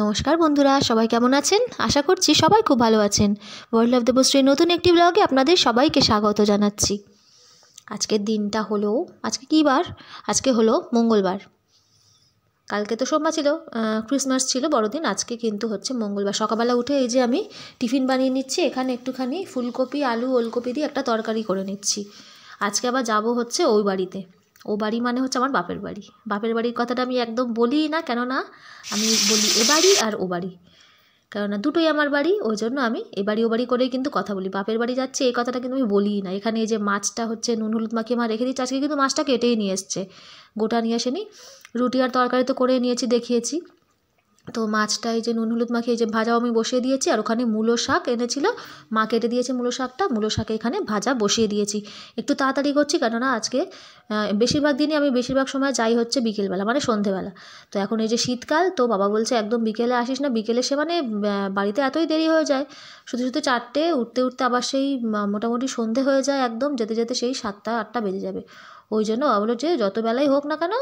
নমস্কার বন্ধুরা সবাই কেমন আছেন আশা করছি সবাই খুব ভালো আছেন ওয়ার্ল্ড অফ দেবশ্রীর নতুন একটি ব্লগে আপনাদের সবাইকে স্বাগত জানাচ্ছি আজকের দিনটা হলো আজকে কী বার আজকে হলো মঙ্গলবার কালকে তো সোমবার ছিল ক্রিসমাস ছিল বড়দিন আজকে কিন্তু হচ্ছে মঙ্গলবার সকালবেলা উঠে এই যে আমি টিফিন বানিয়ে নিচ্ছি এখানে একটুখানি ফুলকপি আলু ওলকপি দিয়ে একটা তরকারি করে নিচ্ছি আজকে আবার যাব হচ্ছে ওই বাড়িতে ও বাড়ি মানে হচ্ছে আমার বাপের বাড়ি বাপের বাড়ির কথাটা আমি একদম বলি না কেননা আমি বলি এ বাড়ি আর ও বাড়ি কেননা দুটোই আমার বাড়ি ওই জন্য আমি এ বাড়ি ও বাড়ি করেই কিন্তু কথা বলি বাপের বাড়ি যাচ্ছে এই কথাটা কিন্তু আমি বলি না এখানে এই যে মাছটা হচ্ছে নুন হলুদ মাখিয়ে মা রেখে দিচ্ছে আজকে কিন্তু মাছটা কেটেই নিয়ে এসছে গোটা নিয়ে আসেনি রুটি আর তরকারি তো করে নিয়েছি দেখিয়েছি তো মাছটা এই যে নুন হলুদ মাখিয়ে যে ভাজাও আমি বসিয়ে দিয়েছি আর ওখানে মূলো শাক এনেছিল মা কেটে দিয়েছে মূলো শাকটা মূলো শাকে এখানে ভাজা বসিয়ে দিয়েছি একটু তাড়াতাড়ি করছি কেননা আজকে বেশিরভাগ দিনই আমি বেশিরভাগ সময় যাই হচ্ছে বিকেলবেলা মানে সন্ধেবেলা তো এখন এই যে শীতকাল তো বাবা বলছে একদম বিকেলে আসিস না বিকেলে সে মানে বাড়িতে এতই দেরি হয়ে যায় শুধু শুধু চারটে উঠতে উঠতে আবার সেই মোটামুটি সন্ধে হয়ে যায় একদম যেতে যেতে সেই সাতটা আটটা বেজে যাবে ওই জন্য বলো যে যত বেলাই হোক না কেন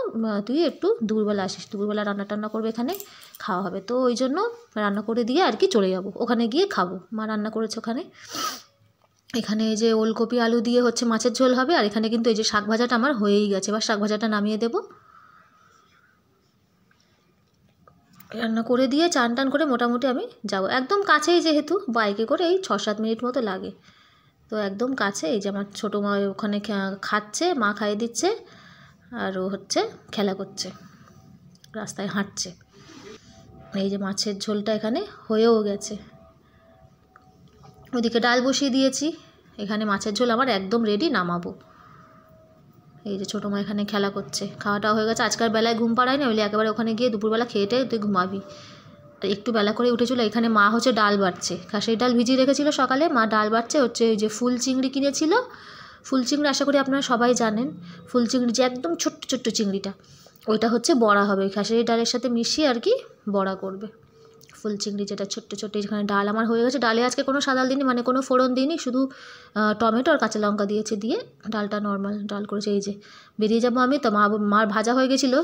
তুই একটু দুপুরবেলা আসিস দুপুরবেলা রান্না টান্না করবে এখানে খাওয়া হবে তো ওই জন্য রান্না করে দিয়ে আর কি চলে যাব ওখানে গিয়ে খাবো মা রান্না করেছে ওখানে এখানে এই যে ওলকপি আলু দিয়ে হচ্ছে মাছের ঝোল হবে আর এখানে কিন্তু এই যে শাক ভাজাটা আমার হয়েই গেছে বা শাক ভাজাটা নামিয়ে দেবো রান্না করে দিয়ে চান টান করে মোটামুটি আমি যাব একদম কাছেই যেহেতু বাইকে করে এই ছ সাত মিনিট মতো লাগে তো একদম কাছে এই যে আমার ছোটো মা ওখানে খাচ্ছে মা খাইয়ে দিচ্ছে আর ও হচ্ছে খেলা করছে রাস্তায় হাঁটছে এই যে মাছের ঝোলটা এখানে হয়েও গেছে ওদিকে ডাল বসিয়ে দিয়েছি এখানে মাছের ঝোল আমার একদম রেডি নামাবো এই যে ছোটো মা এখানে খেলা করছে খাওয়াটা হয়ে গেছে আজকাল বেলায় ঘুম পাড়ায় না ওইলে একেবারে ওখানে গিয়ে দুপুরবেলা খেয়ে তুই ঘুমাবি একটু বেলা করে উঠেছিল এখানে মা হচ্ছে ডাল বাড়ছে খাসির ডাল ভিজিয়ে রেখেছিল সকালে মা ডাল বাড়ছে হচ্ছে ওই যে ফুল চিংড়ি কিনেছিল ফুল চিংড়ি আশা করি আপনারা সবাই জানেন ফুল চিংড়ি যে একদম ছোট্ট ছোট্ট চিংড়িটা ওইটা হচ্ছে বড়া হবে খাসের খাসির ডালের সাথে মিশিয়ে আর কি বড়া করবে ফুল চিংড়ি যেটা ছোট্ট ছোট্ট এখানে ডাল আমার হয়ে গেছে ডালে আজকে কোনো সাদাল দিইনি মানে কোনো ফোড়ন দিইনি শুধু টমেটো আর কাঁচা লঙ্কা দিয়েছে দিয়ে ডালটা নর্মাল ডাল করেছে এই যে বেরিয়ে যাবো আমি তো মা মার ভাজা হয়ে গেছিলো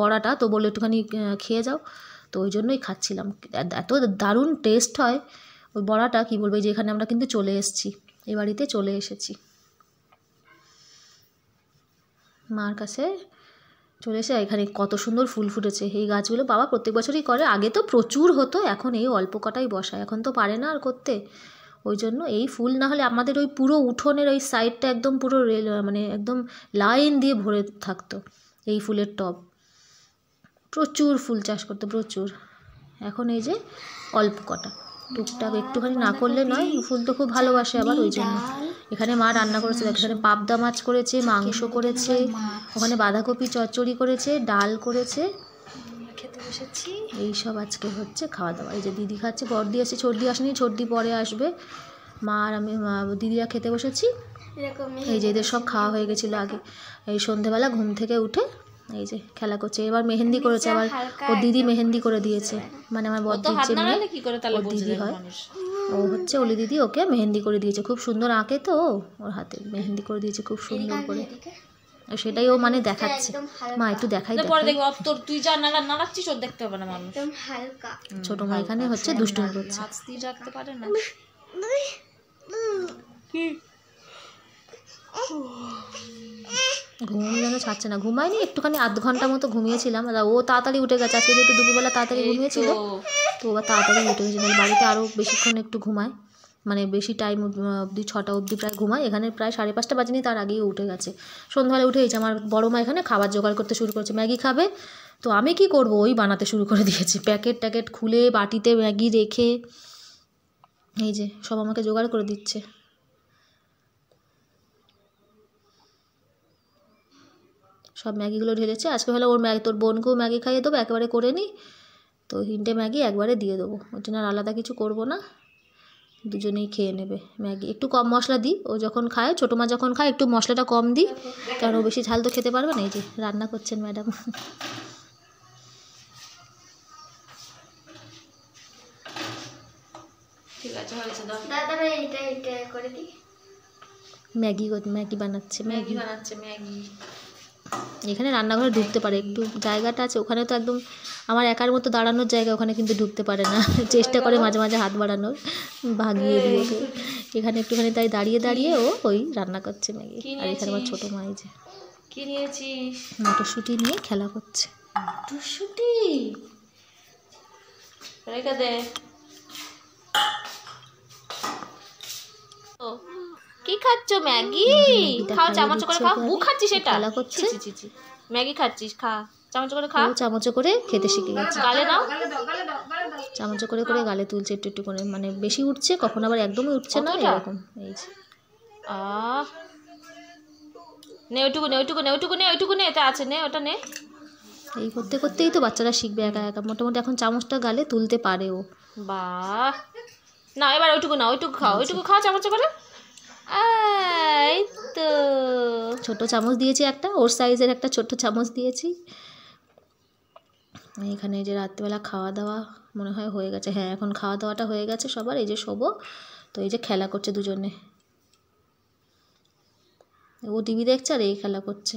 বড়াটা তো বলে একটুখানি খেয়ে যাও তো ওই জন্যই খাচ্ছিলাম এত দারুণ টেস্ট হয় ওই বড়াটা কী বলবে যে এখানে আমরা কিন্তু চলে এসেছি এ বাড়িতে চলে এসেছি মার কাছে চলে এসে এখানে কত সুন্দর ফুল ফুটেছে এই গাছগুলো বাবা প্রত্যেক বছরই করে আগে তো প্রচুর হতো এখন এই অল্প কটাই বসায় এখন তো পারে না আর করতে ওই জন্য এই ফুল না হলে আমাদের ওই পুরো উঠোনের ওই সাইডটা একদম পুরো রেল মানে একদম লাইন দিয়ে ভরে থাকতো এই ফুলের টব প্রচুর ফুল চাষ করতো প্রচুর এখন এই যে অল্প কটা টুকটাক একটুখানি না করলে নয় ফুল তো খুব ভালোবাসে আবার ওই জন্য এখানে মা রান্না করেছে এখানে পাবদা মাছ করেছে মাংস করেছে ওখানে বাঁধাকপি চচ্চড়ি করেছে ডাল করেছে খেতে বসেছি আজকে হচ্ছে খাওয়া দাওয়া এই যে দিদি খাচ্ছে বর্দি আসছে ছর্দি আসেনি ছর্দি পরে আসবে মা আর আমি দিদিরা খেতে বসেছি এই যে এদের সব খাওয়া হয়ে গেছিলো আগে এই সন্ধেবেলা ঘুম থেকে উঠে এই যে খেলা করছে এবার মেহেন্দি করেছে আবার ও দিদি মেহেন্দি করে দিয়েছে মানে আমার বদ্দির যে মেয়ে দিদি হয় ও হচ্ছে ওলি দিদি ওকে মেহেন্দি করে দিয়েছে খুব সুন্দর আঁকে তো ওর হাতে মেহেন্দি করে দিয়েছে খুব সুন্দর করে সেটাই ও মানে দেখাচ্ছে মা একটু দেখাই পরে দেখবো তোর তুই যা নালা নাড়াচ্ছিস ওর দেখতে পাবে না মানুষ হালকা ছোট মা এখানে হচ্ছে দুষ্টু করছে রাখতে পারে না কি ঘুম যেন ছাড়ছে না ঘুমাইনি একটুখানি আধ ঘন্টা মতো ঘুমিয়েছিলাম আর ও তাড়াতাড়ি উঠে গেছে আজকে যেহেতু দুপুরবেলা তাড়াতাড়ি ঘুমিয়েছিল তো ও তাড়াতাড়ি উঠে গেছে মানে বাড়িতে আরও বেশিক্ষণ একটু ঘুমায় মানে বেশি টাইম অবধি ছটা অবধি প্রায় ঘুমায় এখানে প্রায় সাড়ে পাঁচটা বাজেনি তার আগেই উঠে গেছে সন্ধ্যাবেলা উঠে গেছে আমার বড় মা এখানে খাবার জোগাড় করতে শুরু করেছে ম্যাগি খাবে তো আমি কি করব ওই বানাতে শুরু করে দিয়েছি প্যাকেট ট্যাকেট খুলে বাটিতে ম্যাগি রেখে এই যে সব আমাকে জোগাড় করে দিচ্ছে সব ম্যাগিগুলো ঢেলেছে আজকে হলে ওর ম্যাগি তোর বোনকেও ম্যাগি খাইয়ে দেবো একেবারে করে নিই তো হিন্টে ম্যাগি একবারে দিয়ে দেবো ওর জন্য আর আলাদা কিছু করব না দুজনেই খেয়ে নেবে ম্যাগি একটু কম মশলা দিই ও যখন খায় ছোটো মা যখন খায় একটু মশলাটা কম দিই কারণ ও বেশি ঝাল তো খেতে পারবে না এই যে রান্না করছেন ম্যাডাম ম্যাগি ম্যাগি বানাচ্ছে ম্যাগি বানাচ্ছে ম্যাগি এখানে রান্নাঘরে ঢুকতে পারে একটু জায়গাটা আছে ওখানে তো একদম আমার একার মতো দাঁড়ানোর জায়গা ওখানে কিন্তু ঢুকতে পারে না চেষ্টা করে মাঝে মাঝে হাত বাড়ানোর ভাগিয়ে দিয়ে ওকে এখানে একটুখানি তাই দাঁড়িয়ে দাঁড়িয়ে ও ওই রান্না করছে মেয়ে আর এখানে আমার ছোটো মাই যে মটরশুটি নিয়ে খেলা করছে মটরশুঁটি রেখে দে ও কি খাচ্ছ ম্যাগি খাও চামচ করে খাও মুখ খাচ্ছিস সেটা ম্যাগি খাচ্ছিস খা চামচ করে খাও চামচ করে খেতে শিখে গেছে গালে নাও চামচ করে করে গালে তুলছে একটু একটু করে মানে বেশি উঠছে কখন আবার একদমই উঠছে না এরকম এই যে আহ নে ওইটুকু নে ওইটুকু নে ওইটুকু নে ওইটুকু নে এটা আছে নে ওটা নে এই করতে করতেই তো বাচ্চারা শিখবে একা একা মোটামুটি এখন চামচটা গালে তুলতে পারে ও বা না এবার ওইটুকু না ওইটুকু খাও ওইটুকু খাও চামচ করে আই তো ছোট চামচ দিয়েছি একটা ওর সাইজের একটা ছোট চামচ দিয়েছি এখানে যে রাত্রিবেলা খাওয়া দাওয়া মনে হয় হয়ে গেছে হ্যাঁ এখন খাওয়া দাওয়াটা হয়ে গেছে সবার এই যে শোবো তো এই যে খেলা করছে দুজনে ও টিভি দেখছে আর এই খেলা করছে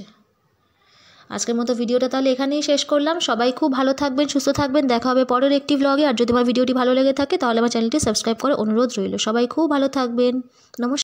আজকের মতো ভিডিওটা তাহলে এখানেই শেষ করলাম সবাই খুব ভালো থাকবেন সুস্থ থাকবেন দেখা হবে পরের একটি ব্লগে আর যদি আমার ভিডিওটি ভালো লেগে থাকে তাহলে আমার চ্যানেলটি সাবস্ক্রাইব করে অনুরোধ রইল সবাই খুব ভালো থাকবেন নমস্কার